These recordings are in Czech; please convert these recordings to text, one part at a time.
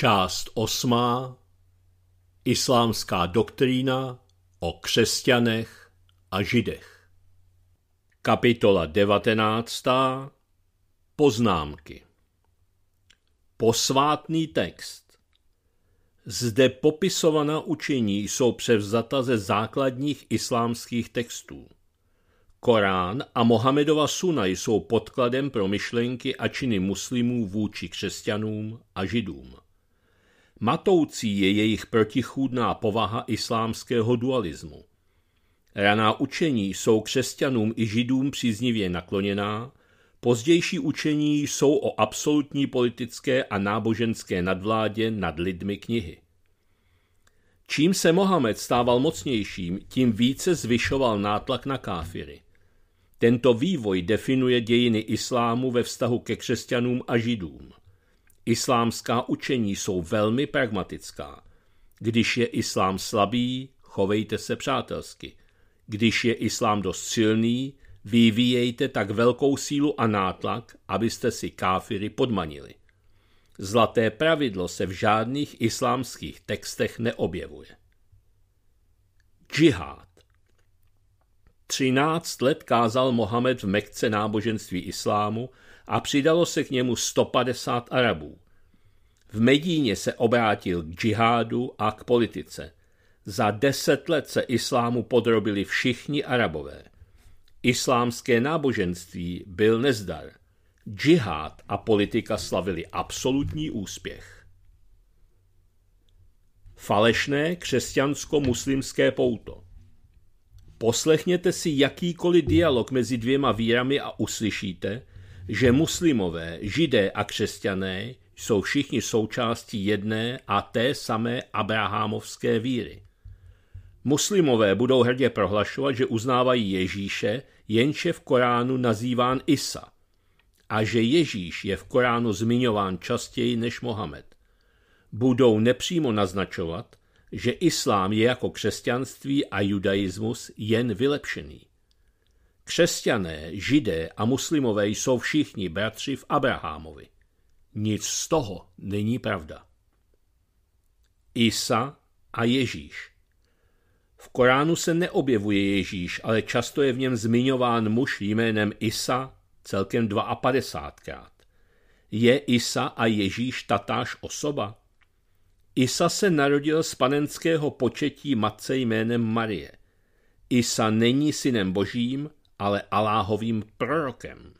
Část osmá Islámská doktrína o křesťanech a židech Kapitola devatenáctá Poznámky Posvátný text Zde popisovaná učení jsou převzata ze základních islámských textů. Korán a Mohamedova suna jsou podkladem pro myšlenky a činy muslimů vůči křesťanům a židům. Matoucí je jejich protichůdná povaha islámského dualismu. Raná učení jsou křesťanům i židům příznivě nakloněná, pozdější učení jsou o absolutní politické a náboženské nadvládě nad lidmi knihy. Čím se Mohamed stával mocnějším, tím více zvyšoval nátlak na káfiry. Tento vývoj definuje dějiny islámu ve vztahu ke křesťanům a židům. Islámská učení jsou velmi pragmatická. Když je islám slabý, chovejte se přátelsky. Když je islám dost silný, vyvíjejte tak velkou sílu a nátlak, abyste si káfiry podmanili. Zlaté pravidlo se v žádných islámských textech neobjevuje. Džihad Třináct let kázal Mohamed v Mekce náboženství islámu a přidalo se k němu 150 Arabů. V Medíně se obrátil k džihádu a k politice. Za deset let se islámu podrobili všichni Arabové. Islámské náboženství byl nezdar. Džihád a politika slavili absolutní úspěch. Falešné křesťansko-muslimské pouto Poslechněte si jakýkoliv dialog mezi dvěma vírami a uslyšíte, že muslimové, židé a křesťané jsou všichni součástí jedné a té samé abrahámovské víry. Muslimové budou hrdě prohlašovat, že uznávají Ježíše, jenž v Koránu nazýván Isa, a že Ježíš je v Koránu zmiňován častěji než Mohamed. Budou nepřímo naznačovat, že islám je jako křesťanství a judaismus jen vylepšený. Křesťané, židé a muslimové jsou všichni bratři v Abrahamovi. Nic z toho není pravda. Isa a Ježíš V Koránu se neobjevuje Ježíš, ale často je v něm zmiňován muž jménem Isa celkem 52krát. Je Isa a Ježíš tatáž osoba? Isa se narodil z panenského početí matce jménem Marie. Isa není synem božím, ale Aláhovým prorokem.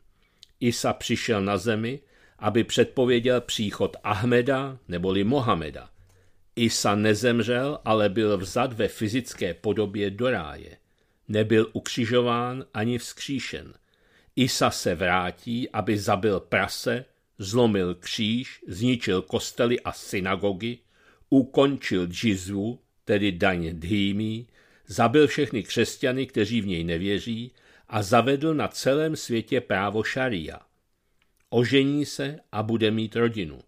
Isa přišel na zemi, aby předpověděl příchod Ahmeda neboli Mohameda. Isa nezemřel, ale byl vzad ve fyzické podobě do ráje. Nebyl ukřižován ani vzkříšen. Isa se vrátí, aby zabil prase, zlomil kříž, zničil kostely a synagogy, ukončil džizvu, tedy daň dhýmí, zabil všechny křesťany, kteří v něj nevěří a zavedl na celém světě právo šaria. Ožení se a bude mít rodinu.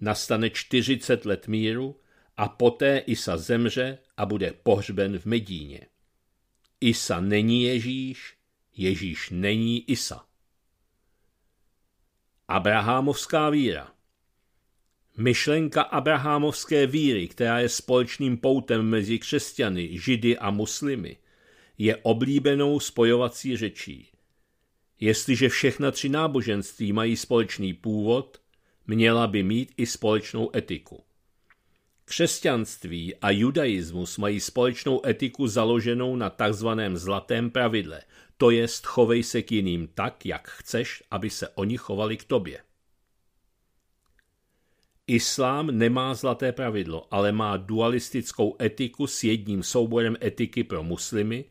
Nastane 40 let míru a poté Isa zemře a bude pohřben v Medíně. Isa není Ježíš, Ježíš není Isa. Abrahamovská víra Myšlenka abrahamovské víry, která je společným poutem mezi křesťany, židy a muslimy, je oblíbenou spojovací řečí. Jestliže všechna tři náboženství mají společný původ, měla by mít i společnou etiku. Křesťanství a judaismus mají společnou etiku založenou na takzvaném zlatém pravidle, to jest chovej se k jiným tak, jak chceš, aby se oni chovali k tobě. Islám nemá zlaté pravidlo, ale má dualistickou etiku s jedním souborem etiky pro muslimy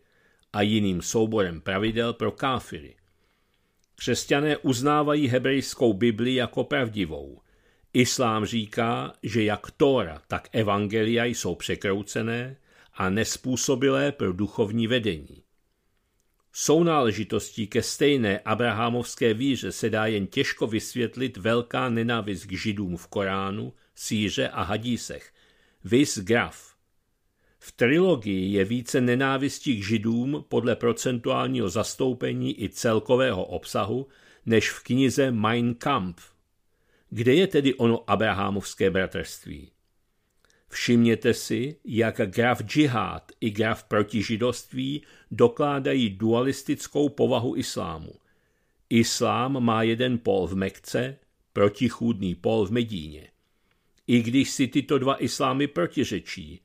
a jiným souborem pravidel pro káfiry. Křesťané uznávají hebrejskou Bibli jako pravdivou. Islám říká, že jak Tóra, tak Evangelia jsou překroucené a nespůsobilé pro duchovní vedení. náležitostí ke stejné abrahamovské víře se dá jen těžko vysvětlit velká nenávist k židům v Koránu, síře a hadísech, vis graf – v trilogii je více nenávistí k židům podle procentuálního zastoupení i celkového obsahu než v knize Mein Kampf. Kde je tedy ono abrahamovské bratrství? Všimněte si, jak graf džihad i graf protižidoství dokládají dualistickou povahu islámu. Islám má jeden pol v Mekce, protichůdný pol v Medíně. I když si tyto dva islámy protiřečí,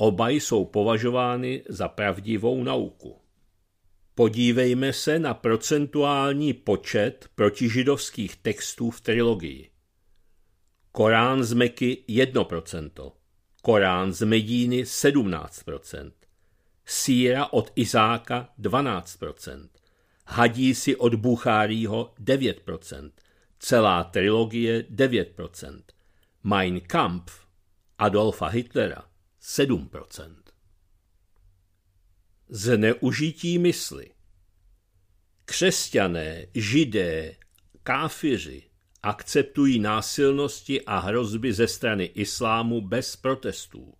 Oba jsou považovány za pravdivou nauku. Podívejme se na procentuální počet protižidovských textů v trilogii. Korán z Meky 1%, Korán z Medíny 17%, Síra od Izáka 12%, Hadísi od Buchárího 9%, celá trilogie 9%, Mein Kampf Adolfa Hitlera 7 Zneužití mysli Křesťané, židé, káfiři akceptují násilnosti a hrozby ze strany islámu bez protestů.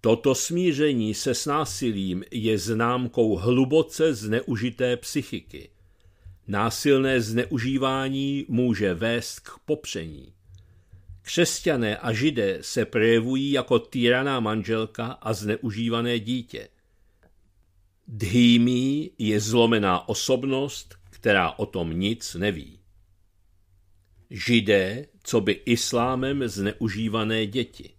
Toto smíření se s násilím je známkou hluboce zneužité psychiky. Násilné zneužívání může vést k popření. Křesťané a židé se projevují jako týraná manželka a zneužívané dítě. Dhýmí je zlomená osobnost, která o tom nic neví. Židé, co by islámem zneužívané děti.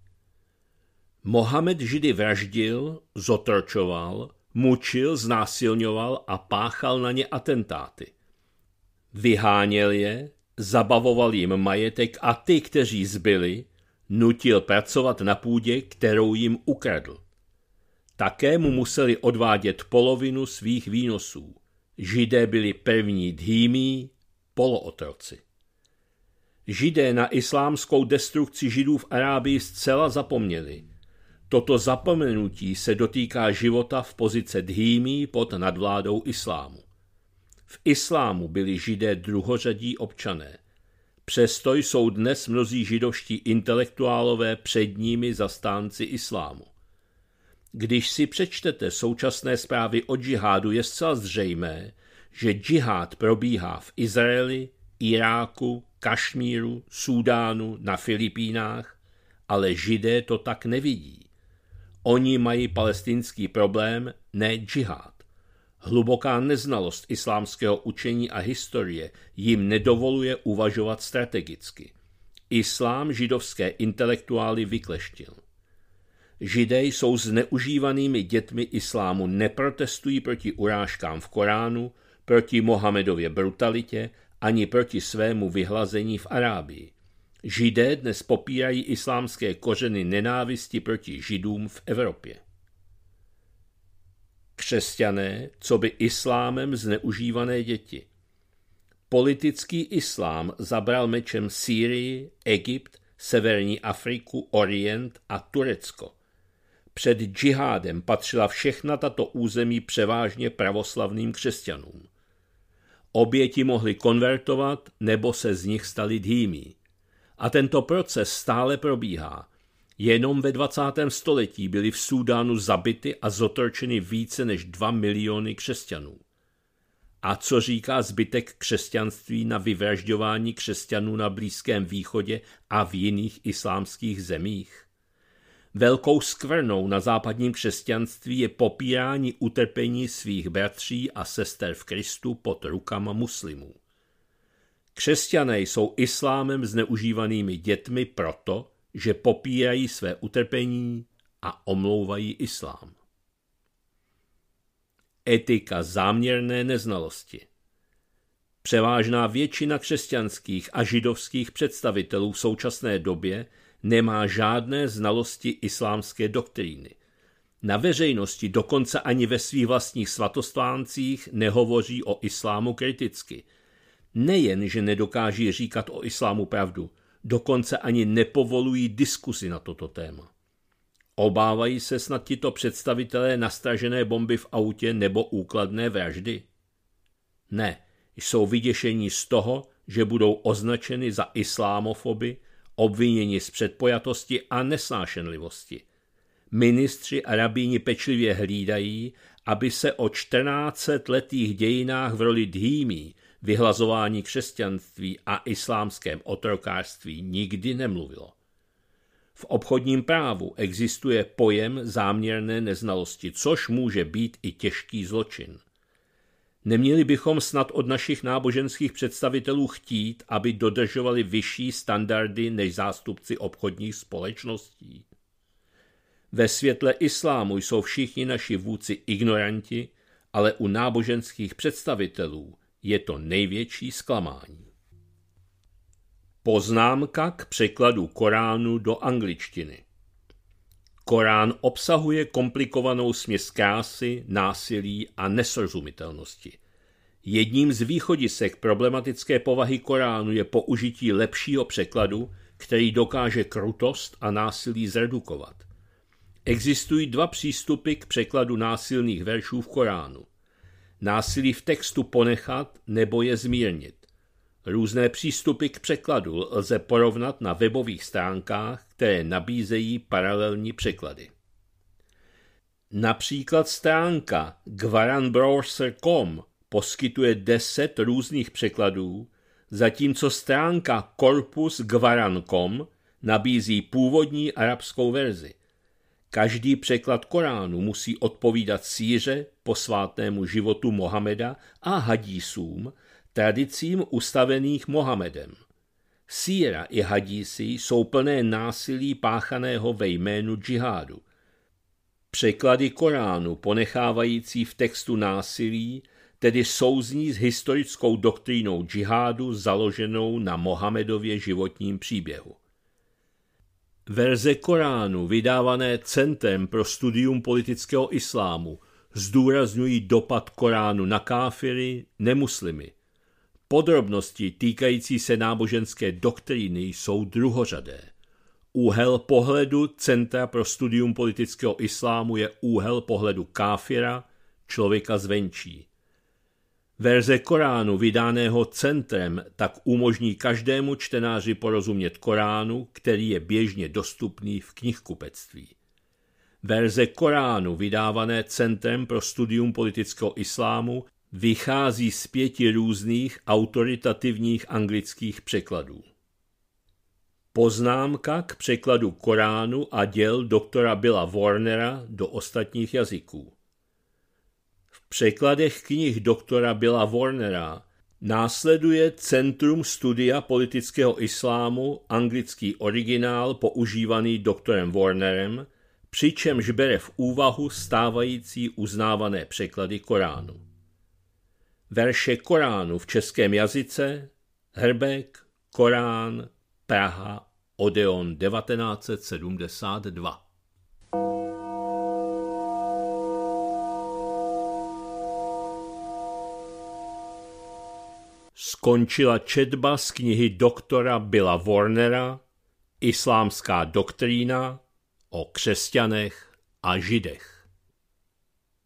Mohamed židy vraždil, zotročoval, mučil, znásilňoval a páchal na ně atentáty. Vyháněl je, zabavoval jim majetek a ty, kteří zbyli, nutil pracovat na půdě, kterou jim ukradl. Také mu museli odvádět polovinu svých výnosů. Židé byli první dhýmí, polootroci. Židé na islámskou destrukci židů v Arábii zcela zapomněli. Toto zapomenutí se dotýká života v pozice dhýmí pod nadvládou islámu. V islámu byli židé druhořadí občané. Přesto jsou dnes mnozí židovští intelektuálové předními zastánci islámu. Když si přečtete současné zprávy o džihádu, je zcela zřejmé, že džihád probíhá v Izraeli, Iráku, Kašmíru, Súdánu, na Filipínách, ale židé to tak nevidí. Oni mají palestinský problém, ne džihád. Hluboká neznalost islámského učení a historie jim nedovoluje uvažovat strategicky. Islám židovské intelektuály vykleštil. Židé jsou zneužívanými dětmi islámu, neprotestují proti urážkám v Koránu, proti Mohamedově brutalitě ani proti svému vyhlazení v Arábii. Židé dnes popírají islámské kořeny nenávisti proti židům v Evropě křesťané, co by islámem zneužívané děti. Politický islám zabral mečem Sýrii, Egypt, Severní Afriku, Orient a Turecko. Před džihádem patřila všechna tato území převážně pravoslavným křesťanům. Oběti mohli konvertovat nebo se z nich stali dýmí. A tento proces stále probíhá, Jenom ve 20. století byly v Súdánu zabity a zotročeny více než 2 miliony křesťanů. A co říká zbytek křesťanství na vyvražďování křesťanů na Blízkém východě a v jiných islámských zemích? Velkou skvrnou na západním křesťanství je popírání utrpení svých bratří a sester v Kristu pod rukama muslimů. Křesťané jsou islámem zneužívanými dětmi proto, že popírají své utrpení a omlouvají islám. Etika záměrné neznalosti. Převážná většina křesťanských a židovských představitelů v současné době nemá žádné znalosti islámské doktríny. Na veřejnosti, dokonce ani ve svých vlastních svatostváncích, nehovoří o islámu kriticky. Nejen, že nedokáží říkat o islámu pravdu, dokonce ani nepovolují diskusy na toto téma. Obávají se snad tito představitelé nastražené bomby v autě nebo úkladné vraždy? Ne, jsou vyděšení z toho, že budou označeny za islámofoby, obviněni z předpojatosti a nesnášenlivosti. Ministři a rabíni pečlivě hlídají, aby se o 14 letých dějinách v roli dhýmí vyhlazování křesťanství a islámském otrokářství nikdy nemluvilo. V obchodním právu existuje pojem záměrné neznalosti, což může být i těžký zločin. Neměli bychom snad od našich náboženských představitelů chtít, aby dodržovali vyšší standardy než zástupci obchodních společností. Ve světle islámu jsou všichni naši vůdci ignoranti, ale u náboženských představitelů je to největší zklamání. Poznámka k překladu Koránu do angličtiny. Korán obsahuje komplikovanou směs krásy, násilí a nesrozumitelnosti. Jedním z východisek problematické povahy Koránu je použití lepšího překladu, který dokáže krutost a násilí zredukovat. Existují dva přístupy k překladu násilných veršů v Koránu násilí v textu ponechat nebo je zmírnit. Různé přístupy k překladu lze porovnat na webových stránkách, které nabízejí paralelní překlady. Například stránka gvaranbrowser.com poskytuje 10 různých překladů, zatímco stránka corpusgvaran.com nabízí původní arabskou verzi. Každý překlad Koránu musí odpovídat síře, posvátnému životu Mohameda a hadísům, tradicím ustavených Mohamedem. Síra i hadísy jsou plné násilí páchaného ve jménu džihádu. Překlady Koránu ponechávající v textu násilí tedy souzní s historickou doktrínou džihádu založenou na Mohamedově životním příběhu. Verze Koránu vydávané Centrem pro studium politického islámu zdůrazňují dopad Koránu na káfiry, nemuslimy. Podrobnosti týkající se náboženské doktríny jsou druhořadé. Úhel pohledu Centra pro studium politického islámu je úhel pohledu káfira, člověka zvenčí. Verze Koránu vydaného centrem tak umožní každému čtenáři porozumět Koránu, který je běžně dostupný v knihkupectví. Verze Koránu vydávané Centrem pro studium politického islámu vychází z pěti různých autoritativních anglických překladů. Poznámka k překladu Koránu a děl doktora Billa Warnera do ostatních jazyků překladech knih doktora Billa Warnera následuje Centrum studia politického islámu, anglický originál používaný doktorem Warnerem, přičemž bere v úvahu stávající uznávané překlady Koránu. Verše Koránu v českém jazyce Hrbek, Korán, Praha, Odeon 1972 skončila četba z knihy doktora Billa Warnera Islámská doktrína o křesťanech a židech.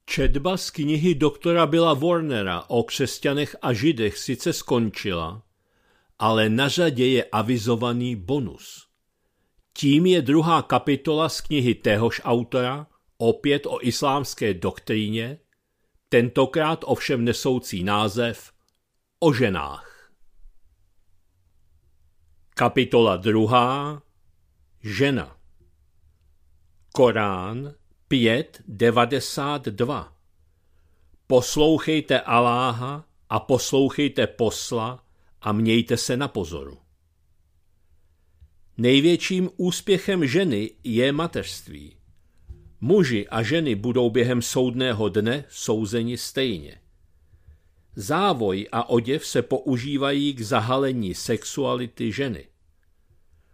Četba z knihy doktora Billa Warnera o křesťanech a židech sice skončila, ale na řadě je avizovaný bonus. Tím je druhá kapitola z knihy téhož autora, opět o islámské doktríně, tentokrát ovšem nesoucí název o ženách. Kapitola 2. Žena Korán 5.92 Poslouchejte Aláha a poslouchejte posla a mějte se na pozoru. Největším úspěchem ženy je mateřství. Muži a ženy budou během soudného dne souzeni stejně. Závoj a oděv se používají k zahalení sexuality ženy.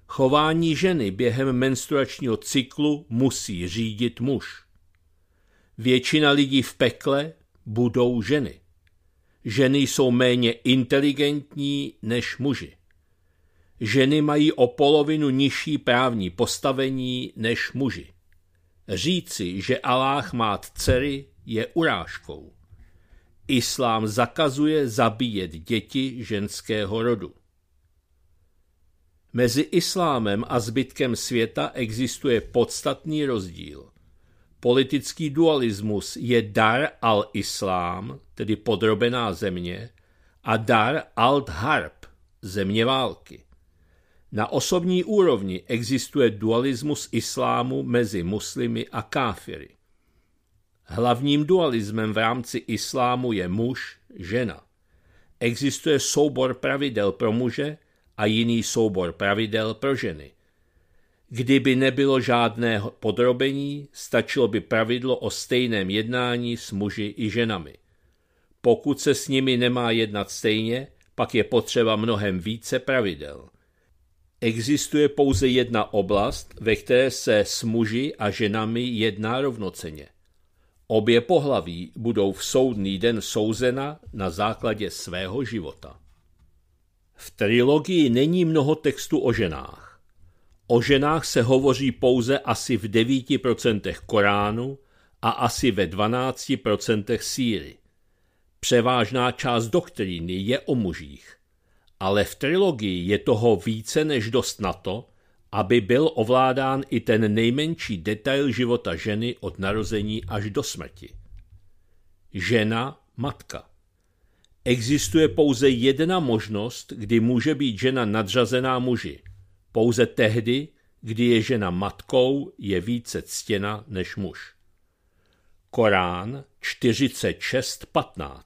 Chování ženy během menstruačního cyklu musí řídit muž. Většina lidí v pekle budou ženy. Ženy jsou méně inteligentní než muži. Ženy mají o polovinu nižší právní postavení než muži. Říci, že Aláh má dcery, je urážkou. Islám zakazuje zabíjet děti ženského rodu. Mezi islámem a zbytkem světa existuje podstatný rozdíl. Politický dualismus je dar al-islám, tedy podrobená země, a dar al-harb, země války. Na osobní úrovni existuje dualismus islámu mezi muslimy a káfiry. Hlavním dualismem v rámci islámu je muž, žena. Existuje soubor pravidel pro muže a jiný soubor pravidel pro ženy. Kdyby nebylo žádné podrobení, stačilo by pravidlo o stejném jednání s muži i ženami. Pokud se s nimi nemá jednat stejně, pak je potřeba mnohem více pravidel. Existuje pouze jedna oblast, ve které se s muži a ženami jedná rovnoceně – Obě pohlaví budou v soudný den souzena na základě svého života. V trilogii není mnoho textu o ženách. O ženách se hovoří pouze asi v 9% Koránu a asi ve 12% síry. Převážná část doktríny je o mužích. Ale v trilogii je toho více než dost na to, aby byl ovládán i ten nejmenší detail života ženy od narození až do smrti. Žena, matka. Existuje pouze jedna možnost, kdy může být žena nadřazená muži. Pouze tehdy, kdy je žena matkou, je více ctěna než muž. Korán 46.15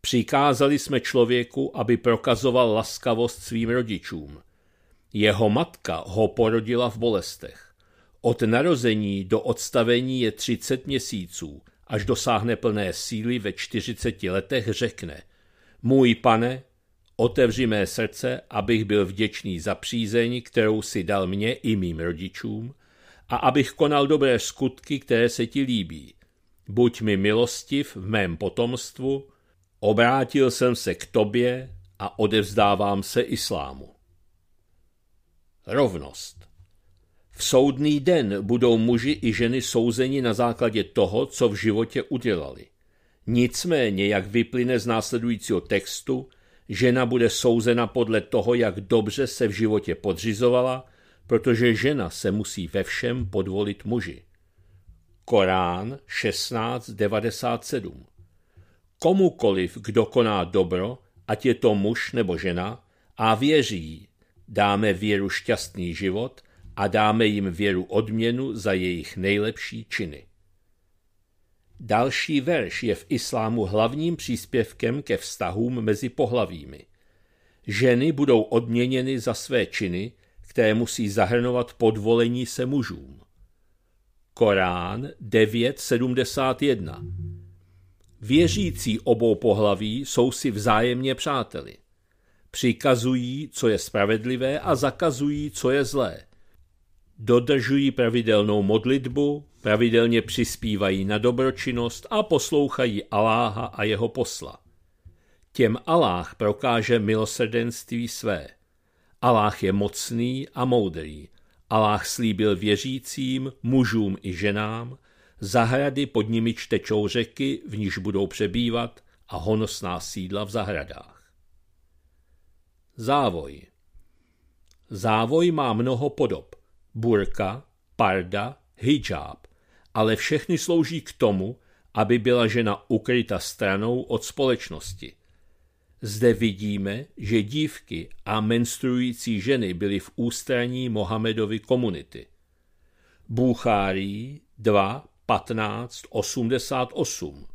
Přikázali jsme člověku, aby prokazoval laskavost svým rodičům. Jeho matka ho porodila v bolestech. Od narození do odstavení je 30 měsíců, až dosáhne plné síly ve 40 letech, řekne Můj pane, otevři mé srdce, abych byl vděčný za přízeň, kterou si dal mě i mým rodičům, a abych konal dobré skutky, které se ti líbí. Buď mi milostiv v mém potomstvu, obrátil jsem se k tobě a odevzdávám se islámu. Rovnost. V soudný den budou muži i ženy souzeni na základě toho, co v životě udělali. Nicméně, jak vyplyne z následujícího textu, žena bude souzena podle toho, jak dobře se v životě podřizovala, protože žena se musí ve všem podvolit muži. Korán 16.97 Komukoliv, kdo koná dobro, ať je to muž nebo žena, a věří, dáme věru šťastný život a dáme jim věru odměnu za jejich nejlepší činy. Další verš je v islámu hlavním příspěvkem ke vztahům mezi pohlavími. Ženy budou odměněny za své činy, které musí zahrnovat podvolení se mužům. Korán 9.71 Věřící obou pohlaví jsou si vzájemně přáteli přikazují, co je spravedlivé a zakazují, co je zlé. Dodržují pravidelnou modlitbu, pravidelně přispívají na dobročinnost a poslouchají Aláha a jeho posla. Těm Aláh prokáže milosrdenství své. Aláh je mocný a moudrý. Aláh slíbil věřícím, mužům i ženám, zahrady pod nimi čtečou řeky, v níž budou přebývat a honosná sídla v zahradách. Závoj Závoj má mnoho podob. Burka, parda, hijab. Ale všechny slouží k tomu, aby byla žena ukryta stranou od společnosti. Zde vidíme, že dívky a menstruující ženy byly v ústraní Mohamedovy komunity. Búchárý 2, 15, 88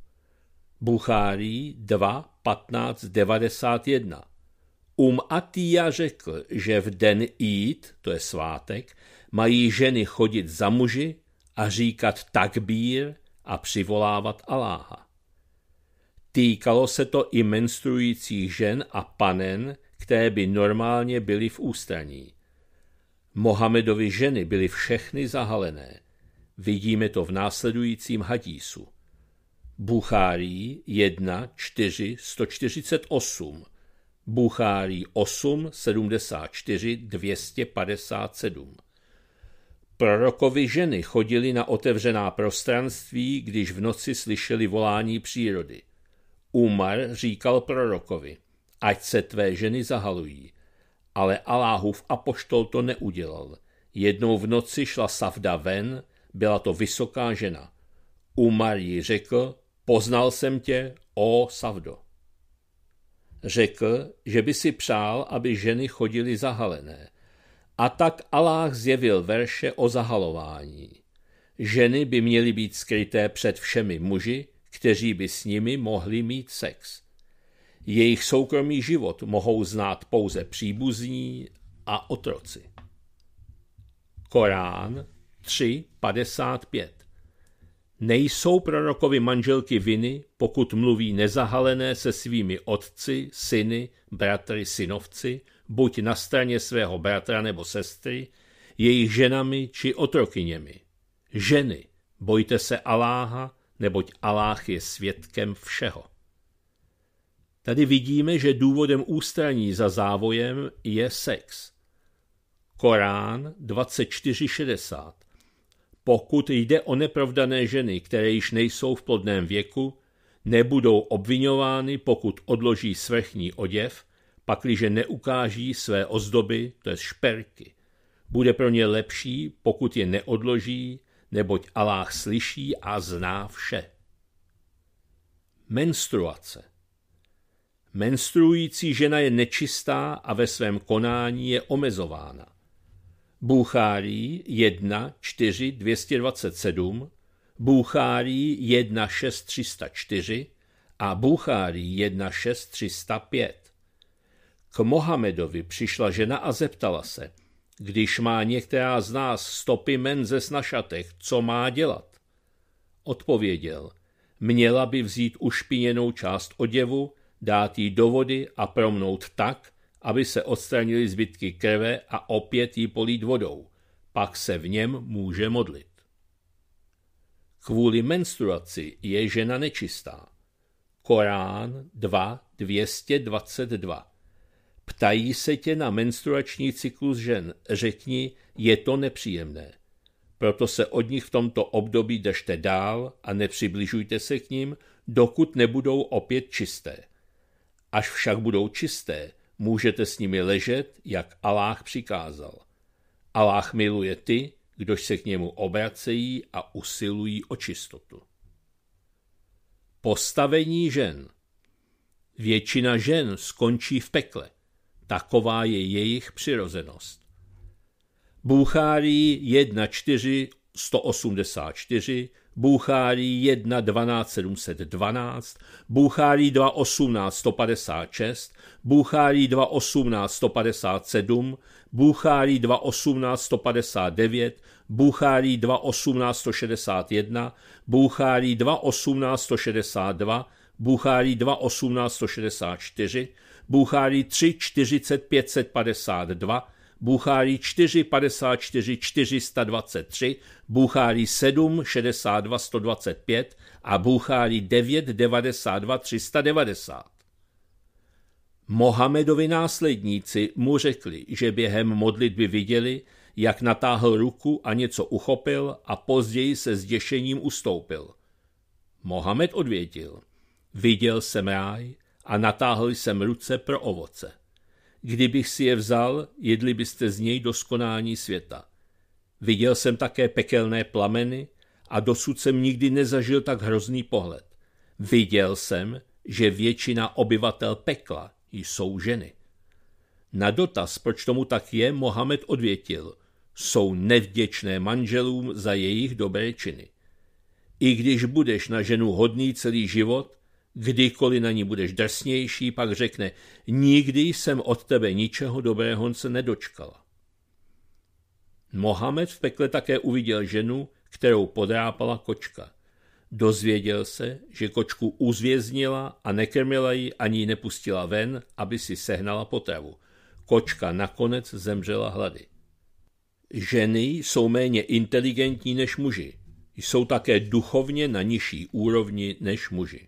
Buchárý 2, 15, 91 Um Atija řekl, že v den jít, to je svátek, mají ženy chodit za muži a říkat takbír a přivolávat Aláha. Týkalo se to i menstruujících žen a panen, které by normálně byly v ústraní. Mohamedovi ženy byly všechny zahalené. Vidíme to v následujícím hadísu. Buchárý 1, 4, 148 Buchárì 8, 74, 257. Prorokovi ženy chodili na otevřená prostranství, když v noci slyšeli volání přírody. Umar říkal prorokovi, ať se tvé ženy zahalují. Ale Aláhův apoštol to neudělal. Jednou v noci šla Savda ven, byla to vysoká žena. Umar ji řekl, poznal jsem tě, o Savdo. Řekl, že by si přál, aby ženy chodily zahalené. A tak Aláh zjevil verše o zahalování. Ženy by měly být skryté před všemi muži, kteří by s nimi mohli mít sex. Jejich soukromý život mohou znát pouze příbuzní a otroci. Korán 3.55 Nejsou prorokovi manželky viny, pokud mluví nezahalené se svými otci, syny, bratry, synovci, buď na straně svého bratra nebo sestry, jejich ženami či otrokyněmi. Ženy, bojte se Aláha, neboť Aláh je svědkem všeho. Tady vidíme, že důvodem ústraní za závojem je sex. Korán 24.60 pokud jde o neprovdané ženy, které již nejsou v plodném věku, nebudou obvinovány, pokud odloží svrchní oděv, pakliže neukáží své ozdoby, to je šperky. Bude pro ně lepší, pokud je neodloží, neboť Aláh slyší a zná vše. Menstruace Menstruující žena je nečistá a ve svém konání je omezována. Bůchárí 1 4 227, Bůchárí 1 6 304 a Bůchárí 1 6 305. K Mohamedovi přišla žena a zeptala se, když má některá z nás stopy men ze snašatech, co má dělat? Odpověděl, měla by vzít ušpiněnou část oděvu, dát jí do vody a promnout tak, aby se odstranili zbytky krve a opět ji polít vodou. Pak se v něm může modlit. Kvůli menstruaci je žena nečistá. Korán 2, 222. Ptají se tě na menstruační cyklus žen. Řekni, je to nepříjemné. Proto se od nich v tomto období držte dál a nepřibližujte se k ním, dokud nebudou opět čisté. Až však budou čisté, Můžete s nimi ležet, jak Aláh přikázal. Aláh miluje ty, kdož se k němu obracejí a usilují o čistotu. Postavení žen Většina žen skončí v pekle. Taková je jejich přirozenost. Bůchárý 1.4.184 Bůchárý 1 12 712, Bůchárý 2 18 156, Bůchárý 2 18 157, Bůchárý 2 18 159, Bůchárý 2 18 161, Bůchárý 2 18 162, Bůchárý 2 18 164, Bůchárý 3 40 552, Bůchárý 4, 54, 423, Bůchárý 7, 62, 125 a Bůchárý 9, 92, 390. Mohamedovi následníci mu řekli, že během modlitby viděli, jak natáhl ruku a něco uchopil a později se zděšením ustoupil. Mohamed odvětil, viděl jsem ráj a natáhl jsem ruce pro ovoce. Kdybych si je vzal, jedli byste z něj do skonání světa. Viděl jsem také pekelné plameny a dosud jsem nikdy nezažil tak hrozný pohled. Viděl jsem, že většina obyvatel pekla jsou ženy. Na dotaz, proč tomu tak je, Mohamed odvětil, jsou nevděčné manželům za jejich dobré činy. I když budeš na ženu hodný celý život, Kdykoliv na ní budeš drsnější, pak řekne, nikdy jsem od tebe ničeho dobrého se nedočkala. Mohamed v pekle také uviděl ženu, kterou podrápala kočka. Dozvěděl se, že kočku uzvěznila a nekrmila ji ani ji nepustila ven, aby si sehnala potravu. Kočka nakonec zemřela hlady. Ženy jsou méně inteligentní než muži. Jsou také duchovně na nižší úrovni než muži.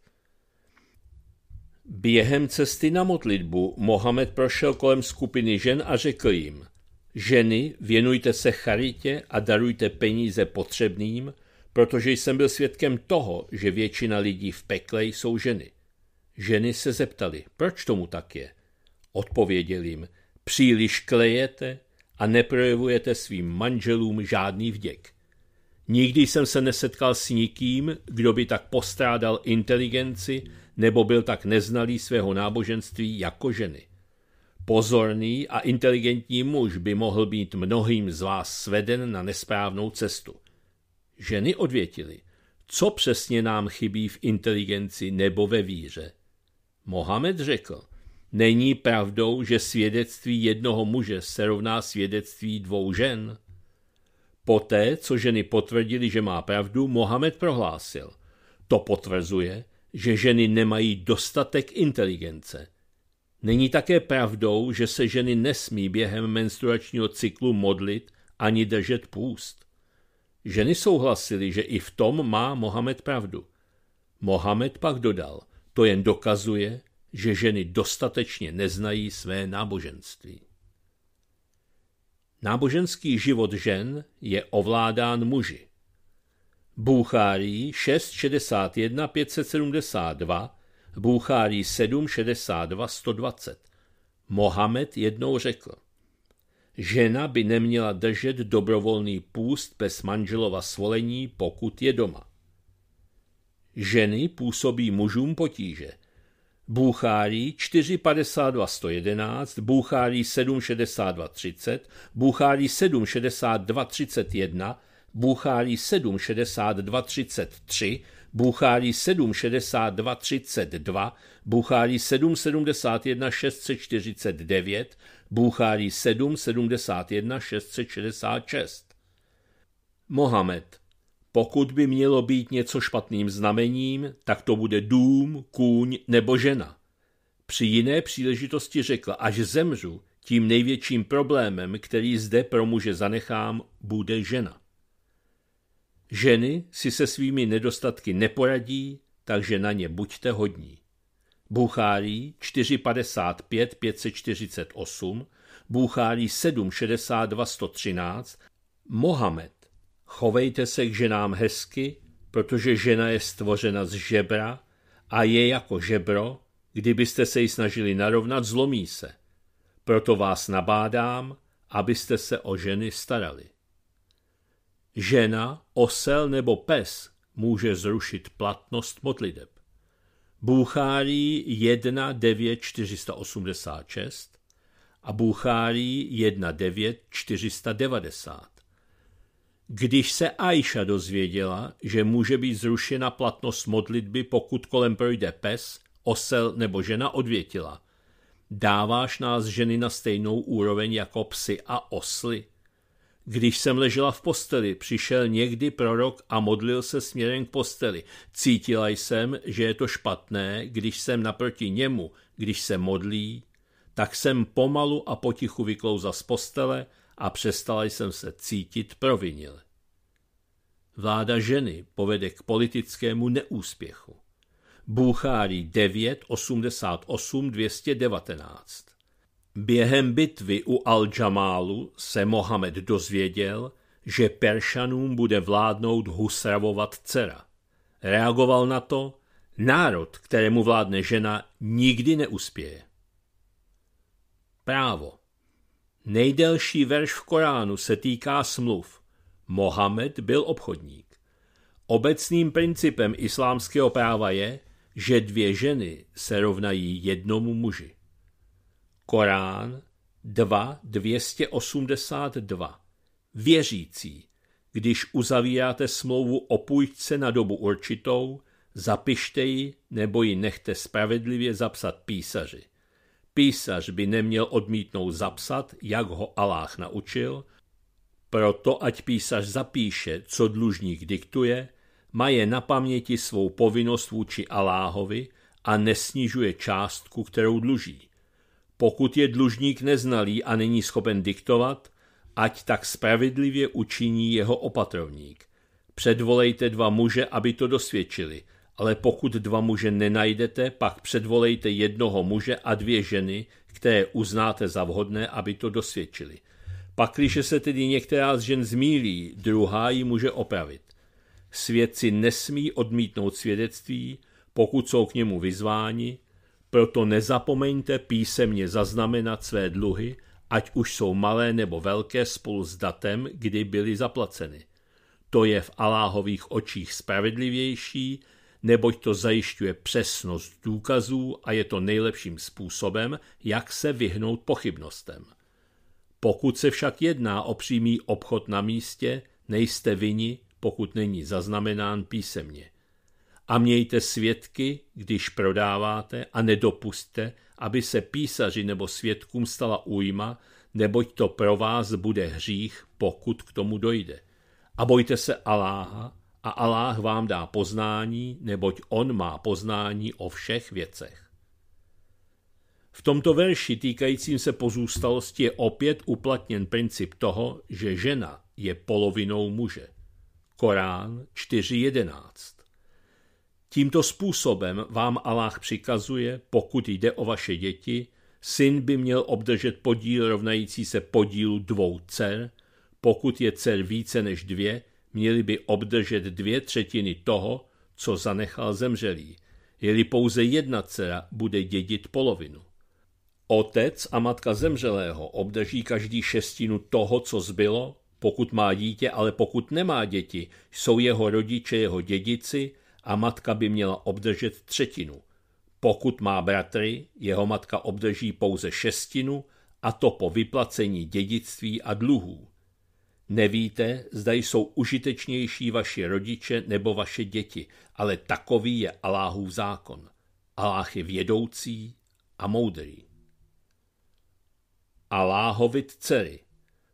Během cesty na modlitbu Mohamed prošel kolem skupiny žen a řekl jim, ženy, věnujte se charitě a darujte peníze potřebným, protože jsem byl svědkem toho, že většina lidí v pekle jsou ženy. Ženy se zeptali, proč tomu tak je. Odpověděl jim, příliš klejete a neprojevujete svým manželům žádný vděk. Nikdy jsem se nesetkal s nikým, kdo by tak postrádal inteligenci nebo byl tak neznalý svého náboženství jako ženy. Pozorný a inteligentní muž by mohl být mnohým z vás sveden na nesprávnou cestu. Ženy odvětily, co přesně nám chybí v inteligenci nebo ve víře. Mohamed řekl, není pravdou, že svědectví jednoho muže se rovná svědectví dvou žen? Poté, co ženy potvrdili, že má pravdu, Mohamed prohlásil. To potvrzuje, že ženy nemají dostatek inteligence. Není také pravdou, že se ženy nesmí během menstruačního cyklu modlit ani držet půst. Ženy souhlasily, že i v tom má Mohamed pravdu. Mohamed pak dodal, to jen dokazuje, že ženy dostatečně neznají své náboženství. Náboženský život žen je ovládán muži. Bůchárí 661 572, Bůchárí 762 120. Mohamed jednou řekl, žena by neměla držet dobrovolný půst bez manželova svolení, pokud je doma. Ženy působí mužům potíže. Bůchárí 452 111, Bůchárí 762 30, Bůchárí 762 31, Bůchálí 76233, Bůchálí 76232, Bůchálí 771649, Bůchálí 771666. Mohamed. Pokud by mělo být něco špatným znamením, tak to bude dům, kůň nebo žena. Při jiné příležitosti řekl, až zemřu, tím největším problémem, který zde pro muže zanechám, bude žena. Ženy si se svými nedostatky neporadí, takže na ně buďte hodní. Buchárý 455 548, Buchárý 762 113, Mohamed. Chovejte se k ženám hezky, protože žena je stvořena z žebra a je jako žebro, kdybyste se ji snažili narovnat, zlomí se. Proto vás nabádám, abyste se o ženy starali. Žena, osel nebo pes může zrušit platnost modliteb. Bůchárí 1.9.486 a Bůchárí 1.9.490. Když se Ajša dozvěděla, že může být zrušena platnost modlitby, pokud kolem projde pes, osel nebo žena, odvětila. Dáváš nás ženy na stejnou úroveň jako psy a osly – když jsem ležela v posteli, přišel někdy prorok a modlil se směrem k posteli. Cítila jsem, že je to špatné, když jsem naproti němu, když se modlí, tak jsem pomalu a potichu vyklouza z postele a přestala jsem se cítit provinil. Vláda ženy povede k politickému neúspěchu. Bůchárý 9, 88, 219 Během bitvy u Al-Jamálu se Mohamed dozvěděl, že Peršanům bude vládnout Husravovat dcera. Reagoval na to, národ, kterému vládne žena, nikdy neuspěje. Právo. Nejdelší verš v Koránu se týká smluv. Mohamed byl obchodník. Obecným principem islámského práva je, že dvě ženy se rovnají jednomu muži. Korán 2.282 Věřící, když uzavíráte smlouvu o půjčce na dobu určitou, zapište ji nebo ji nechte spravedlivě zapsat písaři. Písař by neměl odmítnout zapsat, jak ho Aláh naučil, proto ať písař zapíše, co dlužník diktuje, má je na paměti svou povinnost vůči Aláhovi a nesnižuje částku, kterou dluží. Pokud je dlužník neznalý a není schopen diktovat, ať tak spravedlivě učiní jeho opatrovník. Předvolejte dva muže, aby to dosvědčili, ale pokud dva muže nenajdete, pak předvolejte jednoho muže a dvě ženy, které uznáte za vhodné, aby to dosvědčili. Pakliže se tedy některá z žen zmílí, druhá ji může opravit. Svědci nesmí odmítnout svědectví, pokud jsou k němu vyzváni, proto nezapomeňte písemně zaznamenat své dluhy, ať už jsou malé nebo velké spolu s datem, kdy byly zaplaceny. To je v Aláhových očích spravedlivější, neboť to zajišťuje přesnost důkazů a je to nejlepším způsobem, jak se vyhnout pochybnostem. Pokud se však jedná o přímý obchod na místě, nejste vini, pokud není zaznamenán písemně. A mějte svědky, když prodáváte a nedopuste, aby se písaři nebo svědkům stala újma, neboť to pro vás bude hřích, pokud k tomu dojde. A bojte se Aláha, a Aláh vám dá poznání, neboť on má poznání o všech věcech. V tomto verši týkajícím se pozůstalosti je opět uplatněn princip toho, že žena je polovinou muže. Korán 4.11. Tímto způsobem vám Allah přikazuje, pokud jde o vaše děti, syn by měl obdržet podíl rovnající se podílu dvou dcer, pokud je dcer více než dvě, měli by obdržet dvě třetiny toho, co zanechal zemřelý. Jeli pouze jedna dcera, bude dědit polovinu. Otec a matka zemřelého obdrží každý šestinu toho, co zbylo, pokud má dítě, ale pokud nemá děti, jsou jeho rodiče jeho dědici a matka by měla obdržet třetinu. Pokud má bratry, jeho matka obdrží pouze šestinu a to po vyplacení dědictví a dluhů. Nevíte, zda jsou užitečnější vaši rodiče nebo vaše děti, ale takový je Aláhův zákon. Aláh je vědoucí a moudrý. Aláhovi dcery –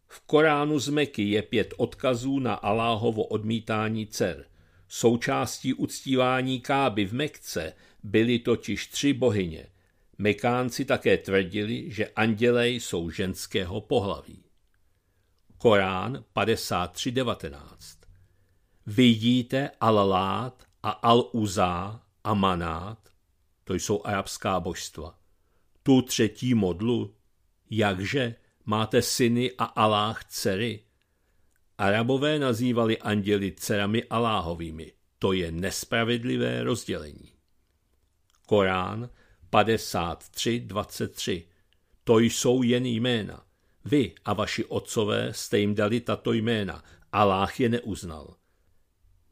v Koránu z Meky je pět odkazů na Aláhovo odmítání dcer. Součástí uctívání Káby v Mekce byly totiž tři bohyně. Mekánci také tvrdili, že andělé jsou ženského pohlaví. Korán 53.19 Vidíte Al-Lát a Al-Uzá a Manát, to jsou arabská božstva. Tu třetí modlu, jakže máte syny a Aláh dcery, Arabové nazývali anděly dcerami Aláhovými. To je nespravedlivé rozdělení. Korán 53.23 To jsou jen jména. Vy a vaši otcové jste jim dali tato jména. Aláh je neuznal.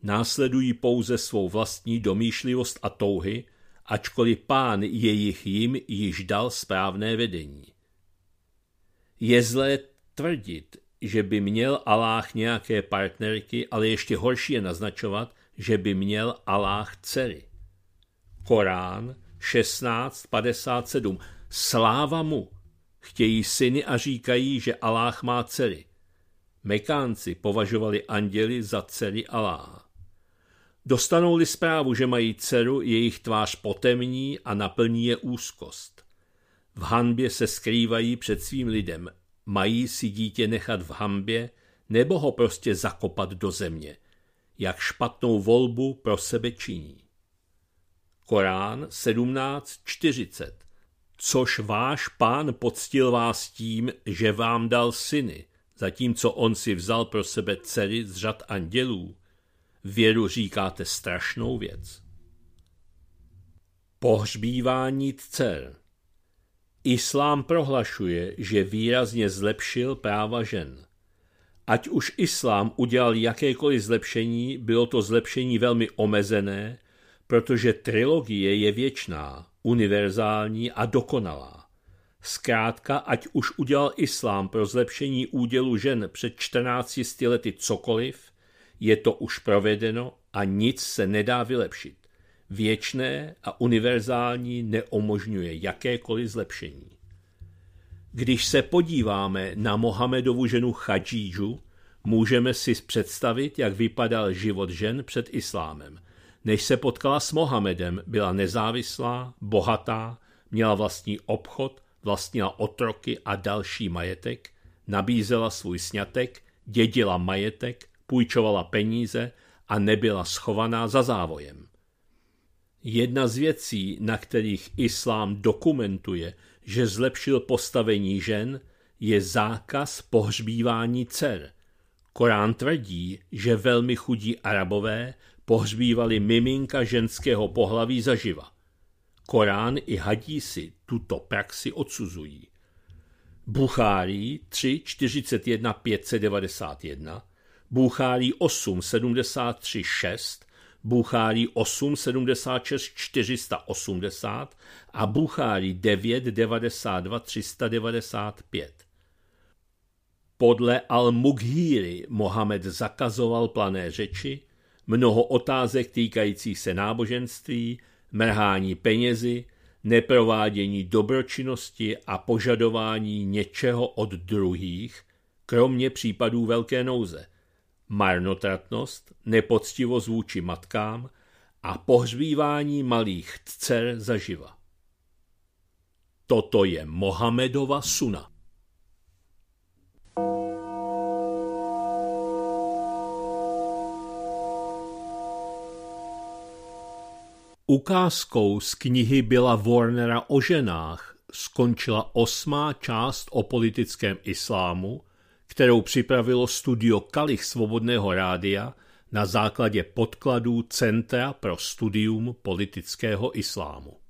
Následují pouze svou vlastní domýšlivost a touhy, ačkoliv pán jejich jim již dal správné vedení. Je zlé tvrdit, že by měl Aláh nějaké partnerky, ale ještě horší je naznačovat, že by měl Aláh dcery. Korán 16.57 Sláva mu! Chtějí syny a říkají, že Aláh má dcery. Mekánci považovali anděli za dcery Aláha. Dostanou-li zprávu, že mají dceru, jejich tvář potemní a naplní je úzkost. V hanbě se skrývají před svým lidem, Mají si dítě nechat v hambě nebo ho prostě zakopat do země? Jak špatnou volbu pro sebe činí? Korán 17.40 Což váš pán poctil vás tím, že vám dal syny, zatímco on si vzal pro sebe dcery z řad andělů. Věru říkáte strašnou věc. Pohřbívání dcer Islám prohlašuje, že výrazně zlepšil práva žen. Ať už islám udělal jakékoliv zlepšení, bylo to zlepšení velmi omezené, protože trilogie je věčná, univerzální a dokonalá. Zkrátka, ať už udělal islám pro zlepšení údělu žen před 14 lety cokoliv, je to už provedeno a nic se nedá vylepšit věčné a univerzální neomožňuje jakékoliv zlepšení. Když se podíváme na Mohamedovu ženu Chadžížu, můžeme si představit, jak vypadal život žen před islámem. Než se potkala s Mohamedem, byla nezávislá, bohatá, měla vlastní obchod, vlastnila otroky a další majetek, nabízela svůj snětek, dědila majetek, půjčovala peníze a nebyla schovaná za závojem. Jedna z věcí, na kterých islám dokumentuje, že zlepšil postavení žen, je zákaz pohřbívání dcer. Korán tvrdí, že velmi chudí arabové pohřbívali miminka ženského pohlaví zaživa. Korán i hadísi tuto praxi odsuzují. Buchárí 3, 41, 591, Buchárí 8, 73, 6 Buchárì 8, 76, 480 a Buchárì 9, 92, 395. Podle Al-Mughíry Mohamed zakazoval plané řeči, mnoho otázek týkajících se náboženství, mrhání penězi, neprovádění dobročinnosti a požadování něčeho od druhých, kromě případů velké nouze – marnotratnost, nepoctivost vůči matkám a pohřbívání malých dcer zaživa. Toto je Mohamedova suna. Ukázkou z knihy byla Warnera o ženách skončila osmá část o politickém islámu – kterou připravilo studio Kalich Svobodného rádia na základě podkladů Centra pro studium politického islámu.